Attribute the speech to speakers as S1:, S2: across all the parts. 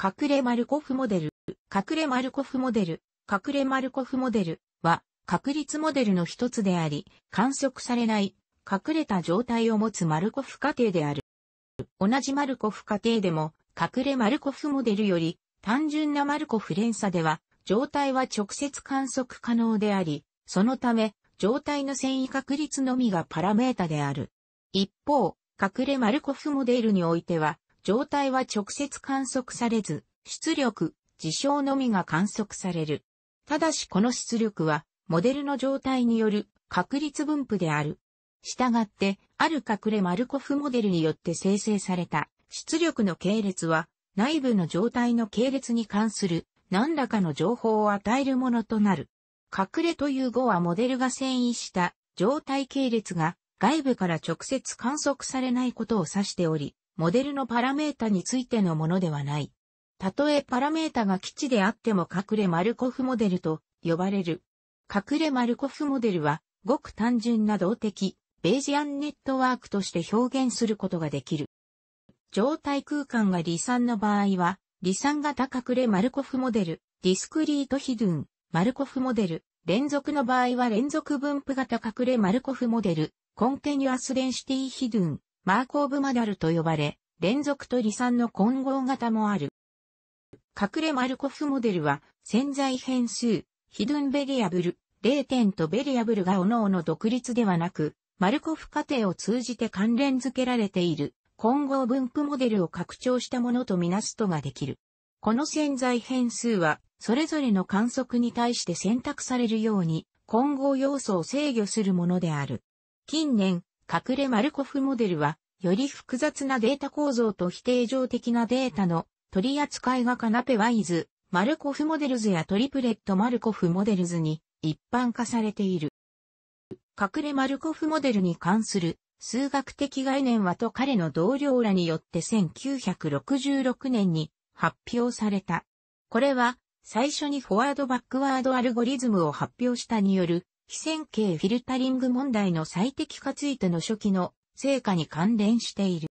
S1: 隠れマルコフモデル、隠れマルコフモデル、隠れマルコフモデルは確率モデルの一つであり、観測されない隠れた状態を持つマルコフ過程である。同じマルコフ過程でも隠れマルコフモデルより単純なマルコフ連鎖では状態は直接観測可能であり、そのため状態の繊維確率のみがパラメータである。一方、隠れマルコフモデルにおいては状態は直接観測されず、出力、事象のみが観測される。ただしこの出力は、モデルの状態による確率分布である。したがって、ある隠れマルコフモデルによって生成された出力の系列は、内部の状態の系列に関する何らかの情報を与えるものとなる。隠れという語はモデルが遷移した状態系列が外部から直接観測されないことを指しており、モデルのパラメータについてのものではない。たとえパラメータが基地であっても隠れマルコフモデルと呼ばれる。隠れマルコフモデルは、ごく単純な動的、ベージアンネットワークとして表現することができる。状態空間が離散の場合は、離散型隠れマルコフモデル、ディスクリートヒドゥン、マルコフモデル、連続の場合は連続分布型隠れマルコフモデル、コンテニュアスデンシティヒドゥン、マーコーブマダルと呼ばれ、連続と離散の混合型もある。隠れマルコフモデルは潜在変数、ヒドゥンベリアブル、0点とベリアブルが各々独立ではなく、マルコフ過程を通じて関連付けられている混合分布モデルを拡張したものとみなすとができる。この潜在変数は、それぞれの観測に対して選択されるように、混合要素を制御するものである。近年、隠れマルコフモデルは、より複雑なデータ構造と否定上的なデータの取り扱いがカナペワイズ、マルコフモデルズやトリプレットマルコフモデルズに一般化されている。隠れマルコフモデルに関する数学的概念はと彼の同僚らによって1966年に発表された。これは最初にフォワードバックワードアルゴリズムを発表したによる非線形フィルタリング問題の最適化ついての初期の成果に関連している。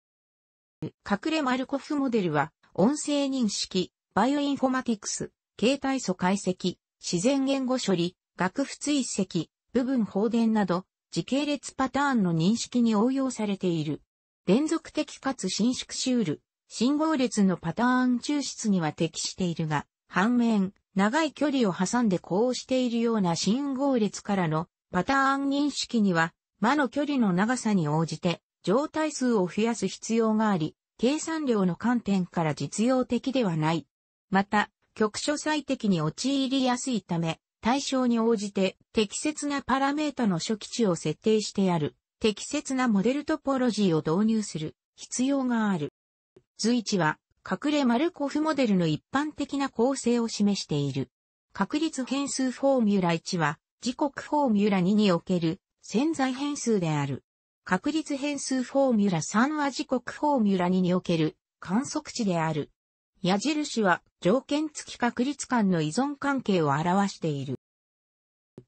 S1: 隠れマルコフモデルは、音声認識、バイオインフォマティクス、形態素解析、自然言語処理、楽譜追跡、部分放電など、時系列パターンの認識に応用されている。連続的かつ伸縮シュール、信号列のパターン抽出には適しているが、反面、長い距離を挟んでこうしているような信号列からのパターン認識には、魔の距離の長さに応じて、状態数を増やす必要があり、計算量の観点から実用的ではない。また、局所最適に陥りやすいため、対象に応じて適切なパラメータの初期値を設定してある、適切なモデルトポロジーを導入する必要がある。随一は隠れマルコフモデルの一般的な構成を示している。確率変数フォーミュラ1は、時刻フォーミュラ2における潜在変数である。確率変数フォーミュラ3は時刻フォーミュラ2における観測値である。矢印は条件付き確率間の依存関係を表している。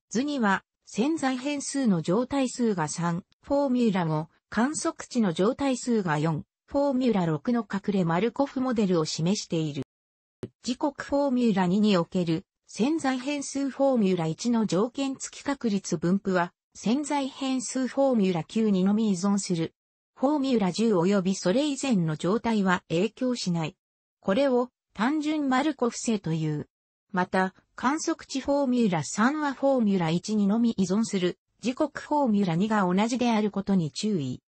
S1: 図には潜在変数の状態数が3、フォーミュラ5、観測値の状態数が4、フォーミュラ6の隠れマルコフモデルを示している。時刻フォーミュラ2における潜在変数フォーミュラ1の条件付き確率分布は潜在変数フォーミュラ9にのみ依存する。フォーミュラ10及びそれ以前の状態は影響しない。これを単純マルコフ性という。また、観測値フォーミュラ3はフォーミュラ1にのみ依存する時刻フォーミュラ2が同じであることに注意。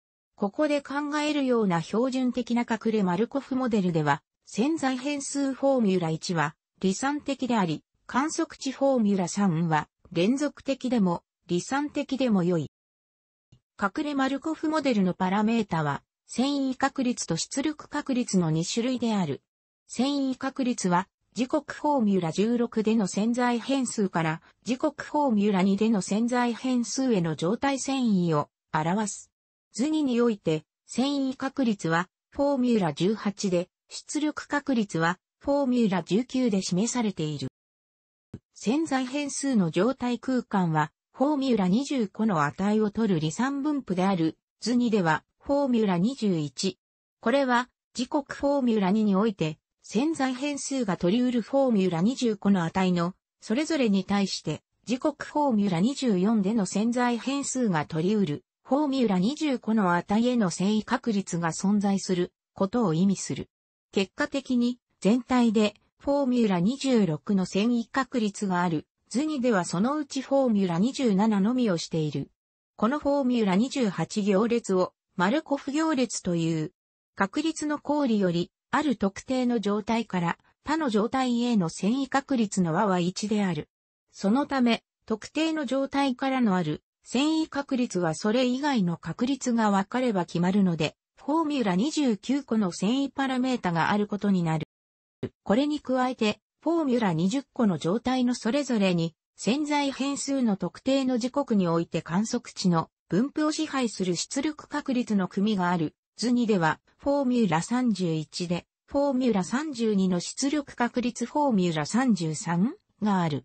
S1: ここで考えるような標準的な隠れマルコフモデルでは、潜在変数フォーミュラ1は理算的であり、観測値フォーミュラ3は連続的でも理算的でも良い。隠れマルコフモデルのパラメータは、繊維確率と出力確率の2種類である。繊維確率は、時刻フォーミュラ16での潜在変数から、時刻フォーミュラ2での潜在変数への状態遷移を表す。図2において、遷移確率は、フォーミュラ18で、出力確率は、フォーミュラ19で示されている。潜在変数の状態空間は、フォーミュラ25の値を取る離散分布である、図2では、フォーミュラ21。これは、時刻フォーミュラ2において、潜在変数が取り得るフォーミュラ25の値の、それぞれに対して、時刻フォーミュラ24での潜在変数が取り得るフォーミュラ25の値への正位確率が存在することを意味する。結果的に全体でフォーミュラ26の正位確率がある図にではそのうちフォーミュラ27のみをしている。このフォーミュラ28行列をマルコフ行列という確率の公理よりある特定の状態から他の状態への遷移確率の和は1である。そのため、特定の状態からのある繊維確率はそれ以外の確率が分かれば決まるので、フォーミュラ29個の繊維パラメータがあることになる。これに加えて、フォーミュラ20個の状態のそれぞれに、潜在変数の特定の時刻において観測値の分布を支配する出力確率の組がある。図2では、フォーミュラ31で、フォーミュラ32の出力確率フォーミュラ33がある。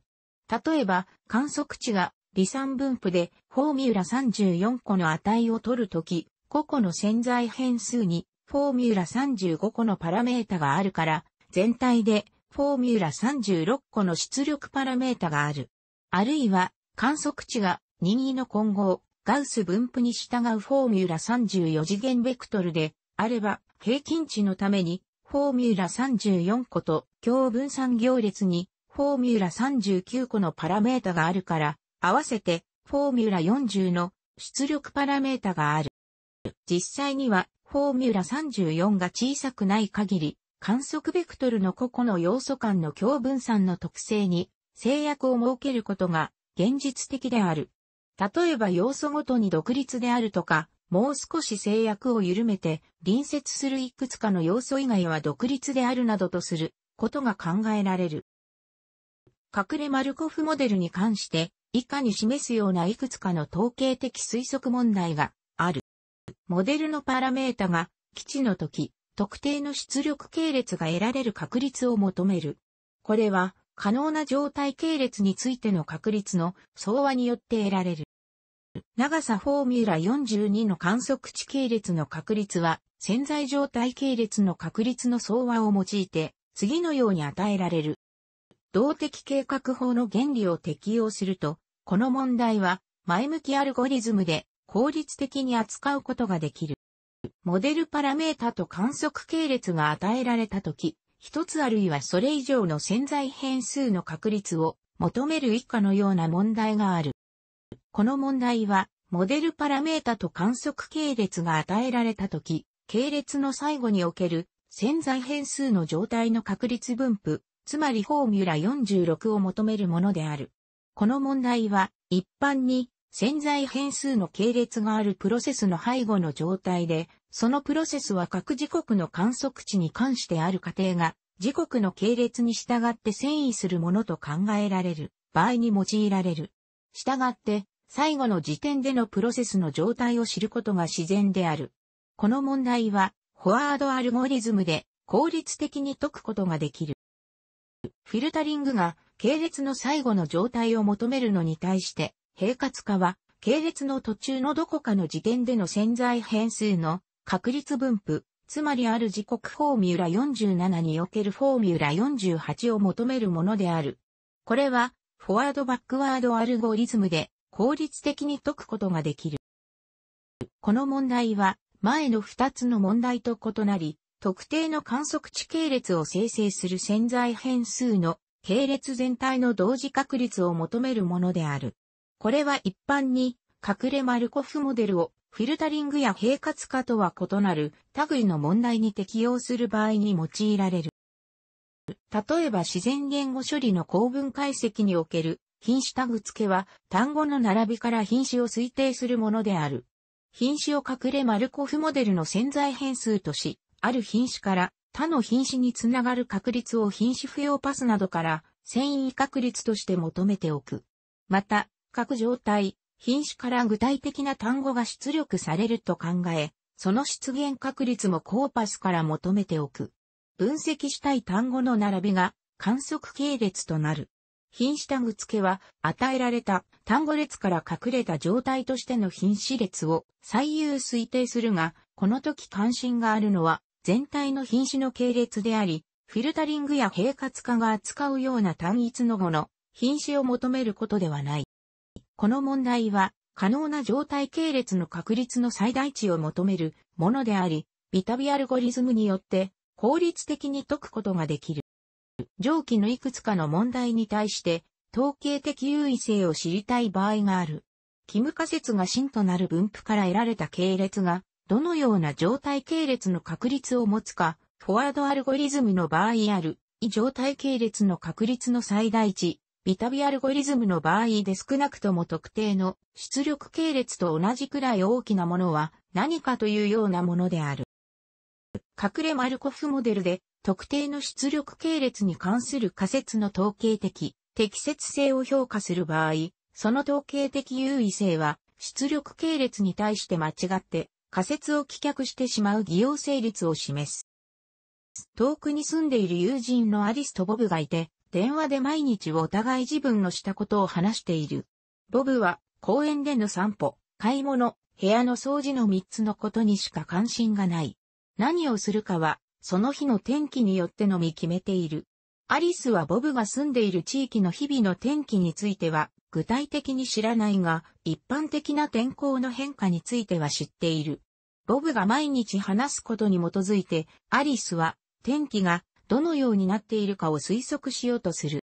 S1: 例えば、観測値が離散分布で、フォーミュラ34個の値を取るとき、個々の潜在変数に、フォーミュラ35個のパラメータがあるから、全体で、フォーミュラ36個の出力パラメータがある。あるいは、観測値が任意の混合、ガウス分布に従うフォーミュラ34次元ベクトルで、あれば、平均値のために、フォーミュラ34個と、強分散行列に、フォーミュラ39個のパラメータがあるから、合わせてフォーミュラ40の出力パラメータがある。実際にはフォーミュラ34が小さくない限り、観測ベクトルの個々の要素間の共分散の特性に制約を設けることが現実的である。例えば要素ごとに独立であるとか、もう少し制約を緩めて隣接するいくつかの要素以外は独立であるなどとすることが考えられる。隠れマルコフモデルに関して以下に示すようないくつかの統計的推測問題がある。モデルのパラメータが基地の時、特定の出力系列が得られる確率を求める。これは可能な状態系列についての確率の相和によって得られる。長さフォーミュラ42の観測値系列の確率は潜在状態系列の確率の相和を用いて次のように与えられる。動的計画法の原理を適用すると、この問題は前向きアルゴリズムで効率的に扱うことができる。モデルパラメータと観測系列が与えられたとき、一つあるいはそれ以上の潜在変数の確率を求める以下のような問題がある。この問題は、モデルパラメータと観測系列が与えられたとき、系列の最後における潜在変数の状態の確率分布つまりフォーミュラ46を求めるものである。この問題は、一般に潜在変数の系列があるプロセスの背後の状態で、そのプロセスは各時刻の観測値に関してある過程が、時刻の系列に従って遷移するものと考えられる場合に用いられる。従って、最後の時点でのプロセスの状態を知ることが自然である。この問題は、フォワードアルゴリズムで効率的に解くことができる。フィルタリングが系列の最後の状態を求めるのに対して、平滑化は系列の途中のどこかの時点での潜在変数の確率分布、つまりある時刻フォーミュラ47におけるフォーミュラ48を求めるものである。これは、フォワードバックワードアルゴリズムで効率的に解くことができる。この問題は、前の2つの問題と異なり、特定の観測値系列を生成する潜在変数の系列全体の同時確率を求めるものである。これは一般に隠れマルコフモデルをフィルタリングや平滑化とは異なる類の問題に適用する場合に用いられる。例えば自然言語処理の構文解析における品種タグ付けは単語の並びから品種を推定するものである。品種を隠れマルコフモデルの潜在変数とし、ある品種から他の品種につながる確率を品種不要パスなどから遷移確率として求めておく。また、各状態、品種から具体的な単語が出力されると考え、その出現確率もコーパスから求めておく。分析したい単語の並びが観測系列となる。品種タグ付けは与えられた単語列から隠れた状態としての品種列を最優推定するが、この時関心があるのは全体の品種の系列であり、フィルタリングや平滑化が扱うような単一の語の品種を求めることではない。この問題は、可能な状態系列の確率の最大値を求めるものであり、ビタビアルゴリズムによって効率的に解くことができる。上記のいくつかの問題に対して統計的優位性を知りたい場合がある。キム仮説が真となる分布から得られた系列がどのような状態系列の確率を持つか、フォワードアルゴリズムの場合ある、異状態系列の確率の最大値、ビタビアルゴリズムの場合で少なくとも特定の出力系列と同じくらい大きなものは何かというようなものである。隠れマルコフモデルで特定の出力系列に関する仮説の統計的適切性を評価する場合、その統計的優位性は出力系列に対して間違って仮説を棄却してしまう偽陽性率を示す。遠くに住んでいる友人のアリスとボブがいて、電話で毎日お互い自分のしたことを話している。ボブは公園での散歩、買い物、部屋の掃除の3つのことにしか関心がない。何をするかは、その日の天気によってのみ決めている。アリスはボブが住んでいる地域の日々の天気については、具体的に知らないが、一般的な天候の変化については知っている。ボブが毎日話すことに基づいて、アリスは、天気がどのようになっているかを推測しようとする。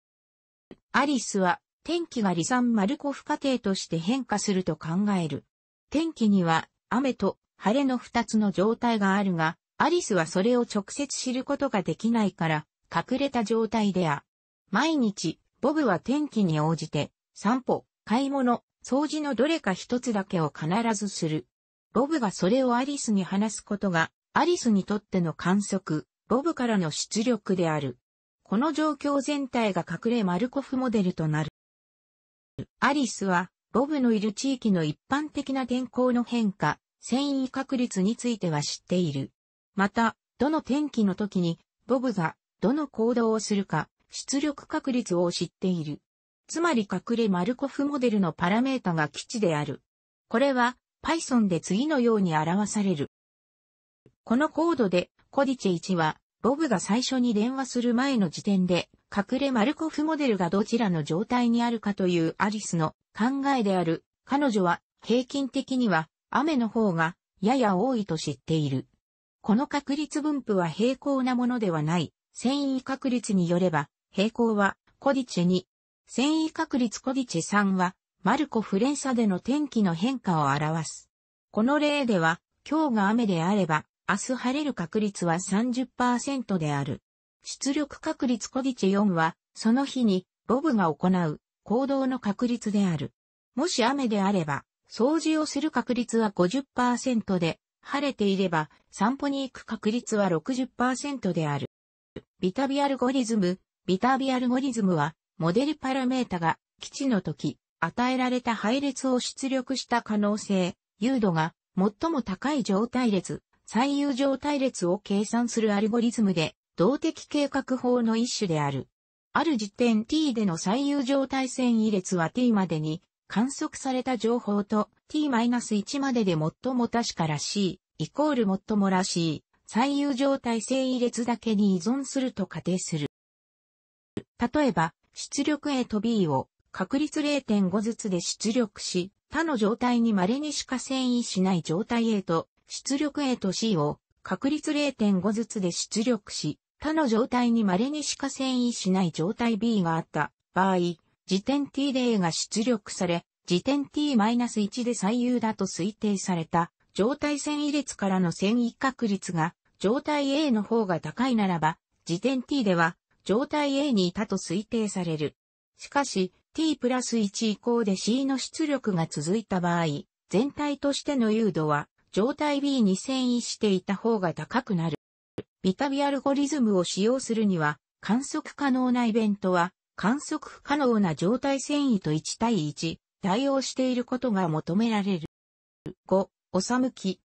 S1: アリスは、天気が離散マルコフ過程として変化すると考える。天気には、雨と晴れの二つの状態があるが、アリスはそれを直接知ることができないから、隠れた状態であ。毎日、ボブは天気に応じて、散歩、買い物、掃除のどれか一つだけを必ずする。ボブがそれをアリスに話すことが、アリスにとっての観測、ボブからの出力である。この状況全体が隠れマルコフモデルとなる。アリスは、ボブのいる地域の一般的な天候の変化、繊維確率については知っている。また、どの天気の時に、ボブが、どの行動をするか、出力確率を知っている。つまり隠れマルコフモデルのパラメータが基地である。これは Python で次のように表される。このコードでコディチェ1はボブが最初に電話する前の時点で隠れマルコフモデルがどちらの状態にあるかというアリスの考えである。彼女は平均的には雨の方がやや多いと知っている。この確率分布は平行なものではない。繊維確率によれば、平行はコディチェに繊維確率コディチ3は、マルコ・フレンサでの天気の変化を表す。この例では、今日が雨であれば、明日晴れる確率は30%である。出力確率コディチ4は、その日に、ボブが行う、行動の確率である。もし雨であれば、掃除をする確率は50%で、晴れていれば、散歩に行く確率は60%である。ビタビアルゴリズム、ビタビアルゴリズムは、モデルパラメータが基地の時、与えられた配列を出力した可能性、誘度が最も高い状態列、最優状態列を計算するアルゴリズムで、動的計画法の一種である。ある時点 t での最優状態遷移列は t までに観測された情報と t-1 までで最も確からしい、イコール最もらしい、最優状態遷移列だけに依存すると仮定する。例えば、出力 A と B を確率0.5ずつで出力し、他の状態に稀にしか遷移しない状態 A と出力 A と C を確率0.5ずつで出力し、他の状態に稀にしか遷移しない状態 B があった場合、時点 t で A が出力され、時点 t-1 で最優だと推定された状態遷移列からの遷移確率が状態 A の方が高いならば、時点 t では状態 A にいたと推定される。しかし、t プラス1以降で C の出力が続いた場合、全体としての誘導は状態 B に遷移していた方が高くなる。ビタビアルゴリズムを使用するには、観測可能なイベントは、観測可能な状態遷移と1対1、対応していることが求められる。5、おさむき。